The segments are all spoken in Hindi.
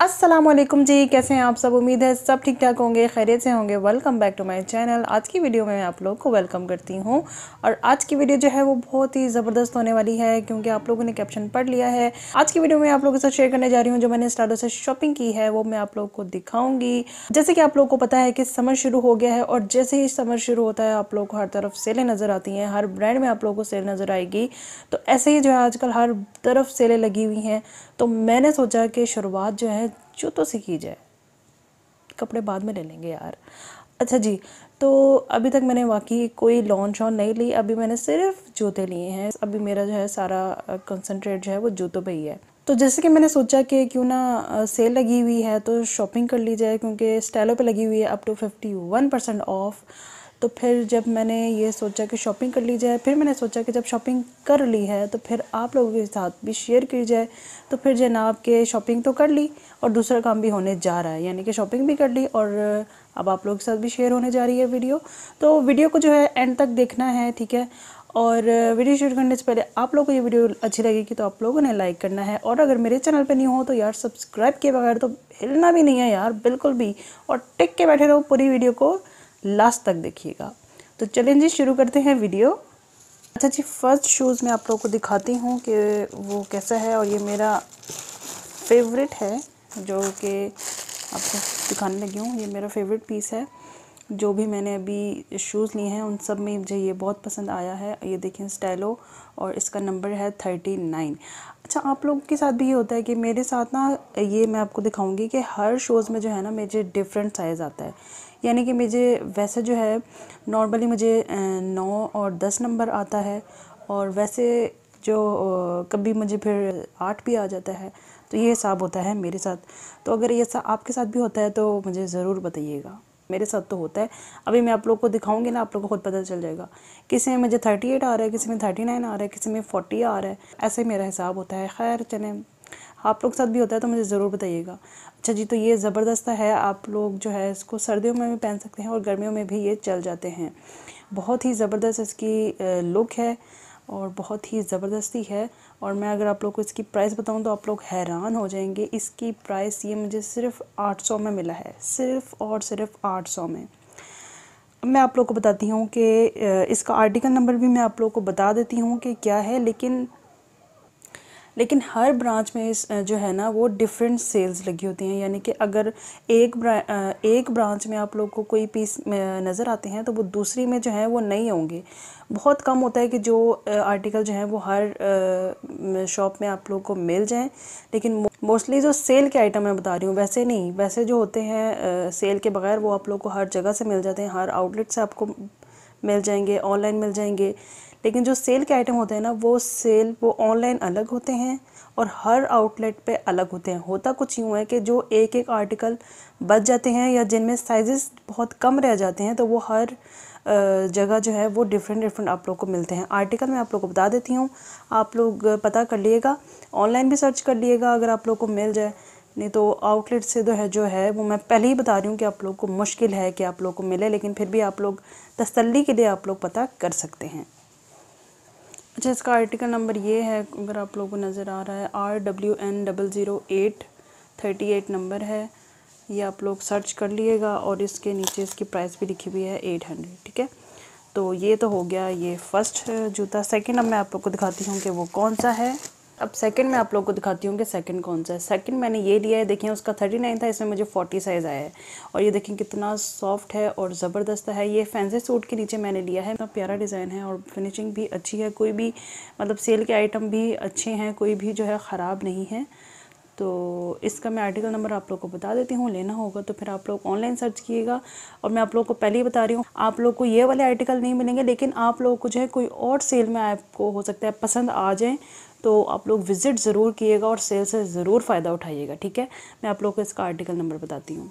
असलम जी कैसे हैं आप सब उम्मीद है सब ठीक ठाक होंगे खैरियत से होंगे welcome back to my channel आज की वीडियो में मैं आप लोग को वेलकम करती हूं और आज की वीडियो जो है वो बहुत ही ज़बरदस्त होने वाली है क्योंकि आप लोगों ने कैप्शन पढ़ लिया है आज की वीडियो में आप लोगों के साथ शेयर करने जा रही हूँ जो मैंने स्टार्टो से शॉपिंग की है वो मैं आप लोग को दिखाऊंगी जैसे कि आप लोग को पता है कि समर शुरू हो गया है और जैसे ही समर शुरू होता है आप लोग को हर तरफ सेलें नज़र आती हैं हर ब्रांड में आप लोग को सेल नज़र आएगी तो ऐसे ही जो है आजकल हर तरफ सेलें लगी हुई हैं तो मैंने सोचा कि शुरुआत जो है जूतों से की जाए कपड़े बाद में ले लेंगे यार अच्छा जी तो अभी तक मैंने वाकई कोई लॉन शॉन नहीं ली अभी मैंने सिर्फ जूते लिए हैं अभी मेरा जो है सारा कंसनट्रेट जो है वो जूतों पर ही है तो जैसे कि मैंने सोचा कि क्यों ना सेल लगी हुई है तो शॉपिंग कर ली जाए क्योंकि स्टाइलों पे लगी हुई है up to fifty one percent off तो फिर जब मैंने ये सोचा कि शॉपिंग कर ली जाए फिर मैंने सोचा कि जब शॉपिंग कर ली है तो फिर आप लोगों के साथ भी शेयर की जाए तो फिर जनाब के शॉपिंग तो कर ली और दूसरा काम भी होने जा रहा है यानी कि शॉपिंग भी कर ली और अब आप लोगों के साथ भी शेयर होने जा रही है वीडियो तो वीडियो को जो है एंड तक देखना है ठीक है और वीडियो शेयर करने से पहले आप लोगों को ये वीडियो अच्छी लगेगी तो आप लोगों ने लाइक करना है और अगर मेरे चैनल पे नहीं हो तो यार सब्सक्राइब किए बगैर तो हिलना भी नहीं है यार बिल्कुल भी और टिक के बैठे रहो पूरी वीडियो को लास्ट तक देखिएगा तो चलें जी शुरू करते हैं वीडियो अच्छा जी फर्स्ट शूज़ मैं आप लोगों को दिखाती हूँ कि वो कैसा है और ये मेरा फेवरेट है जो कि आपको दिखाने लगी हूँ ये मेरा फेवरेट पीस है जो भी मैंने अभी शूज़ लिए हैं उन सब में मुझे ये बहुत पसंद आया है ये देखें स्टाइलो और इसका नंबर है थर्टी नाइन अच्छा आप लोगों के साथ भी ये होता है कि मेरे साथ ना ये मैं आपको दिखाऊंगी कि हर शोज़ में जो है ना मुझे डिफरेंट साइज़ आता है यानी कि मुझे वैसे जो है नॉर्मली मुझे नौ और दस नंबर आता है और वैसे जो कभी मुझे फिर आठ भी आ जाता है तो ये हिसाब होता है मेरे साथ तो अगर ये आपके साथ भी होता है तो मुझे ज़रूर बताइएगा मेरे साथ तो होता है अभी मैं आप लोग को दिखाऊंगी ना आप लोग को खुद पता चल जाएगा किसी में मुझे थर्टी एट आ रहा है किसी में थर्टी नाइन आ रहा है किसी में फोर्टी आ रहा है ऐसे ही मेरा हिसाब होता है खैर चले आप लोग के साथ भी होता है तो मुझे ज़रूर बताइएगा अच्छा जी तो ये ज़बरदस्त है आप लोग जो है इसको सर्दियों में भी पहन सकते हैं और गर्मियों में भी ये चल जाते हैं बहुत ही ज़बरदस्त इसकी लुक है और बहुत ही ज़बरदस्ती है और मैं अगर आप लोग को इसकी प्राइस बताऊं तो आप लोग हैरान हो जाएंगे इसकी प्राइस ये मुझे सिर्फ 800 में मिला है सिर्फ और सिर्फ 800 में मैं आप लोग को बताती हूँ कि इसका आर्टिकल नंबर भी मैं आप लोग को बता देती हूँ कि क्या है लेकिन लेकिन हर ब्रांच में इस जो है ना वो डिफरेंट सेल्स लगी होती हैं यानी कि अगर एक एक ब्रांच में आप लोग को कोई पीस नज़र आते हैं तो वो दूसरी में जो है वो नहीं होंगे बहुत कम होता है कि जो आर्टिकल जो है वो हर शॉप में आप लोग को मिल जाएँ लेकिन मोस्टली जो सेल के आइटम मैं बता रही हूँ वैसे नहीं वैसे जो होते हैं सेल के बगैर वो आप लोग को हर जगह से मिल जाते हैं हर आउटलेट से आपको मिल जाएंगे ऑनलाइन मिल जाएंगे लेकिन जो सेल के आइटम होते हैं ना वो सेल वो ऑनलाइन अलग होते हैं और हर आउटलेट पे अलग होते हैं होता कुछ यूँ है कि जो एक एक आर्टिकल बच जाते हैं या जिनमें साइजेस बहुत कम रह जाते हैं तो वो हर जगह जो है वो डिफरेंट डिफरेंट आप लोग को मिलते हैं आर्टिकल मैं आप लोग को बता देती हूँ आप लोग पता कर लिएगा ऑनलाइन भी सर्च कर लिएगा अगर आप लोग को मिल जाए नहीं तो आउटलेट से जो है जो है वो मैं पहले ही बता रही हूँ कि आप लोग को मुश्किल है कि आप लोग को मिले लेकिन फिर भी आप लोग तसल्ली के लिए आप लोग पता कर सकते हैं अच्छा इसका आर्टिकल नंबर ये है अगर आप लोगों को नज़र आ रहा है R W N double zero eight thirty eight number है ये आप लोग सर्च कर लिएगा और इसके नीचे इसकी प्राइस भी लिखी हुई है एट हंड्रेड ठीक है तो ये तो हो गया ये फर्स्ट जूता सेकंड अब मैं आप लोग को दिखाती हूँ कि वो कौन सा है अब सेकंड में आप लोग को दिखाती हूँ कि सेकंड कौन सा है सेकंड मैंने ये लिया है देखिए उसका थर्टी नाइन था इसमें मुझे फोर्टी साइज़ आया है और ये देखें कितना सॉफ्ट है और ज़बरदस्त है ये फैंसी सूट के नीचे मैंने लिया है इतना प्यारा डिज़ाइन है और फिनिशिंग भी अच्छी है कोई भी मतलब सेल के आइटम भी अच्छे हैं कोई भी जो है ख़राब नहीं है तो इसका मैं आर्टिकल नंबर आप लोग को बता देती हूँ लेना होगा तो फिर आप लोग ऑनलाइन सर्च किएगा और मैं आप लोग को पहले ही बता रही हूँ आप लोग को ये वाले आर्टिकल नहीं मिलेंगे लेकिन आप लोग को जो है कोई और सेल में आपको हो सकता है पसंद आ जाए तो आप लोग विज़िट ज़रूर किएगा और सेल से ज़रूर फ़ायदा उठाइएगा ठीक है मैं आप लोग को इसका आर्टिकल नंबर बताती हूँ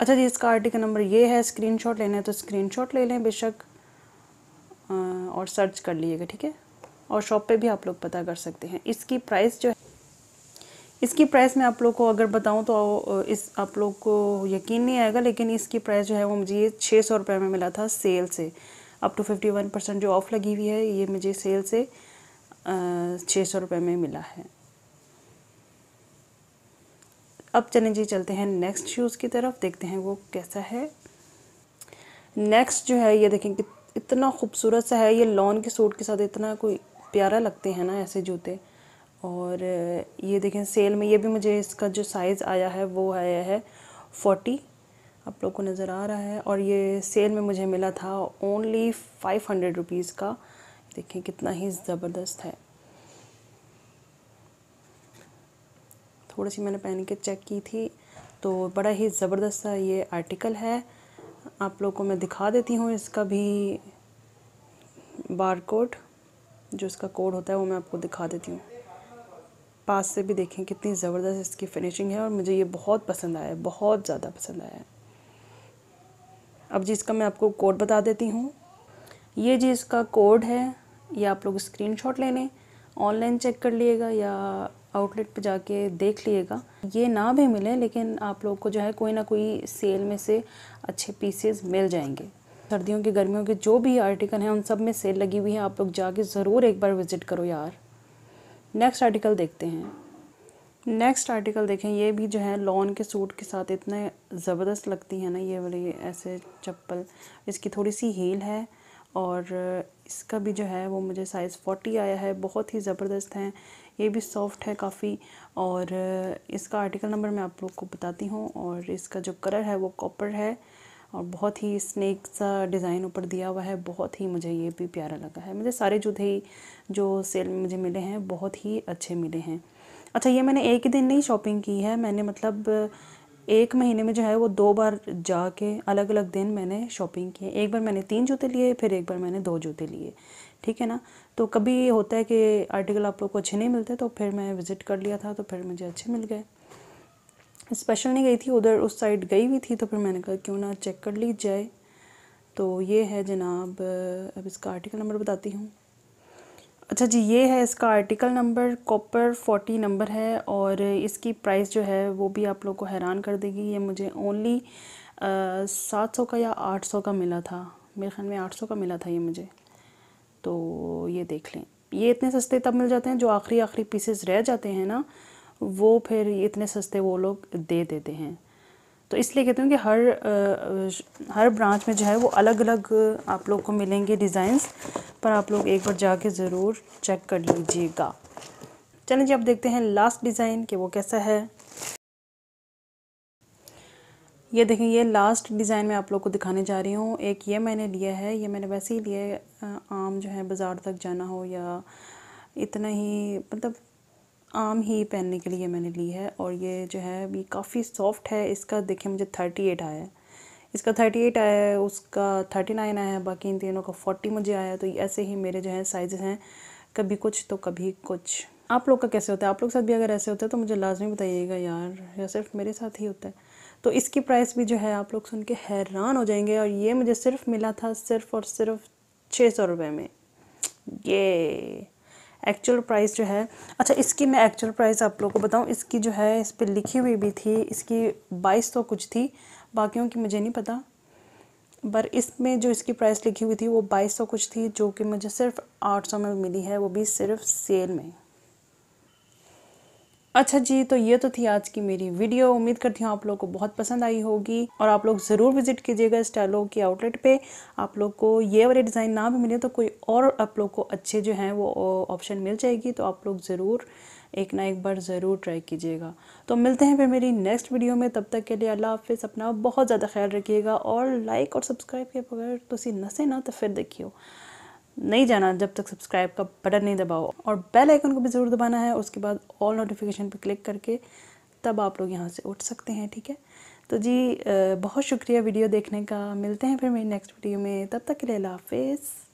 अच्छा जी इसका आर्टिकल नंबर ये है शॉट लेना है तो शॉट ले लें बेशक और सर्च कर लीजिएगा ठीक है और शॉप पे भी आप लोग पता कर सकते हैं इसकी प्राइस जो है इसकी प्राइस मैं आप लोग को अगर बताऊं तो इस आप लोग को यकीन नहीं आएगा लेकिन इसकी प्राइस जो है वो मुझे ये छः सौ रुपये में मिला था सेल से up to fifty one percent जो ऑफ़ लगी हुई है ये मुझे सेल से छः सौ रुपये में मिला है अब चलें जी चलते हैं नेक्स्ट शूज़ की तरफ देखते हैं वो कैसा है नेक्स्ट जो है ये देखें कि इतना खूबसूरत सा है ये लॉन के सूट के साथ इतना कोई प्यारा लगते हैं ना ऐसे जूते और ये देखें सेल में ये भी मुझे इसका जो साइज़ आया है वो आया है फोर्टी आप लोग को नज़र आ रहा है और ये सेल में मुझे मिला था ओनली फाइव हंड्रेड रुपीज़ का देखें कितना ही ज़बरदस्त है थोड़ी सी मैंने पहन के चेक की थी तो बड़ा ही ज़बरदस्त सा ये आर्टिकल है आप लोगों को मैं दिखा देती हूँ इसका भी बार कोड जो इसका कोड होता है वो मैं आपको दिखा देती हूँ पास से भी देखें कितनी ज़बरदस्त इसकी फिनिशिंग है और मुझे ये बहुत पसंद आया बहुत ज़्यादा पसंद आया है अब जी इसका मैं आपको कोड बता देती हूँ ये जी इसका कोड है या आप लोग स्क्रीनशॉट ले लें ऑनलाइन चेक कर लिएगा या आउटलेट पे जाके देख लिएगा ये ना भी मिले लेकिन आप लोग को जो है कोई ना कोई सेल में से अच्छे पीसेस मिल जाएंगे सर्दियों के गर्मियों के जो भी आर्टिकल हैं उन सब में सेल लगी हुई है आप लोग जाके ज़रूर एक बार विज़िट करो यार नेक्स्ट आर्टिकल देखते हैं नेक्स्ट आर्टिकल देखें ये भी जो है लॉन के सूट के साथ इतने ज़बरदस्त लगती है ना ये वाली ऐसे चप्पल इसकी थोड़ी सी हील है और इसका भी जो है वो मुझे साइज़ फोर्टी आया है बहुत ही ज़बरदस्त हैं ये भी सॉफ्ट है काफ़ी और इसका आर्टिकल नंबर मैं आप लोग को बताती हूँ और इसका जो कलर है वो कॉपर है और बहुत ही स्नैक सा डिज़ाइन ऊपर दिया हुआ है बहुत ही मुझे ये भी प्यारा लगा है मुझे सारे जूते ही जो सेल में मुझे मिले हैं बहुत ही अच्छे मिले हैं अच्छा ये मैंने एक ही दिन नहीं शॉपिंग की है मैंने मतलब एक महीने में जो है वो दो बार जाके अलग अलग दिन मैंने शॉपिंग की एक बार मैंने तीन जूते लिए फिर एक बार मैंने दो जूते लिए ठीक है ना तो कभी होता है कि आर्टिकल आप लोग को अच्छे नहीं मिलते तो फिर मैं विज़िट कर लिया था तो फिर मुझे अच्छे मिल गए स्पेशल नहीं गई थी उधर उस साइड गई हुई थी तो फिर मैंने कहा क्यों ना चेक कर ली जाए तो ये है जनाब अब इसका आर्टिकल नंबर बताती हूँ अच्छा जी ये है इसका article number copper forty number है और इसकी प्राइस जो है वो भी आप लोग को हैरान कर देगी ये मुझे ओनली सात सौ का या आठ सौ का मिला था मेरे ख्याल में आठ सौ का मिला था ये मुझे तो ये देख लें ये इतने सस्ते तब मिल जाते हैं जो आखिरी आखिरी पीसेस रह जाते हैं ना वो फिर इतने सस्ते वो लोग दे देते हैं तो इसलिए कहती हूँ कि हर हर ब्रांच में जो है वो अलग अलग आप लोग को मिलेंगे डिज़ाइंस पर आप लोग एक बार जाके ज़रूर चेक कर लीजिएगा चलें जी अब देखते हैं लास्ट डिज़ाइन कि वो कैसा है ये देखें ये लास्ट डिज़ाइन मैं आप लोग को दिखाने जा रही हूँ एक ये मैंने लिया है ये मैंने वैसे ही है आम जो है बाज़ार तक जाना हो या इतना ही मतलब आम ही पहनने के लिए मैंने ली है और ये जो है अभी काफ़ी सॉफ्ट है इसका देखिए मुझे थर्टी एट आया है इसका थर्टी एट आया है उसका थर्टी नाइन आया है बाकी इन तीनों का फोर्टी मुझे आया है तो ऐसे ही मेरे जो है साइज़ हैं कभी कुछ तो कभी कुछ आप लोग का कैसे होता है आप लोग के साथ भी अगर ऐसे होता है तो मुझे लाजमी बताइएगा यार या सिर्फ मेरे साथ ही होता है तो इसकी प्राइस भी जो है आप लोग सुन के हैरान हो जाएंगे और ये मुझे सिर्फ मिला था सिर्फ और सिर्फ छः सौ रुपये में ये एक्चुअल प्राइस जो है अच्छा इसकी मैं एक्चुअल प्राइस आप लोगों को बताऊँ इसकी जो है इस पर लिखी हुई भी थी इसकी बाईस सौ कुछ थी बाकियों की मुझे नहीं पता पर इसमें जो इसकी प्राइस लिखी हुई थी वो बाईस सौ कुछ थी जो कि मुझे सिर्फ आठ सौ में मिली है वो भी सिर्फ सेल में अच्छा जी तो ये तो थी आज की मेरी वीडियो उम्मीद करती हूँ आप लोग को बहुत पसंद आई होगी और आप लोग ज़रूर विजिट कीजिएगा स्टाइलो की आउटलेट पे आप लोग को ये वाले डिज़ाइन ना भी मिले तो कोई और आप लोग को अच्छे जो हैं वो ऑप्शन मिल जाएगी तो आप लोग ज़रूर एक ना एक बार ज़रूर ट्राई कीजिएगा तो मिलते हैं फिर मेरी नेक्स्ट वीडियो में तब तक के लिए अल्लाह हाफिज़ अपना बहुत ज़्यादा ख्याल रखिएगा और लाइक और सब्सक्राइब के बगैर तुम तो नसे ना तो फिर देखियो नहीं जाना जब तक सब्सक्राइब का बटन नहीं दबाओ और बेल आइकन को भी ज़रूर दबाना है उसके बाद ऑल नोटिफिकेशन पर क्लिक करके तब आप लोग यहाँ से उठ सकते हैं ठीक है तो जी बहुत शुक्रिया वीडियो देखने का मिलते हैं फिर मेरी नेक्स्ट वीडियो में तब तक के लिए हाफिज़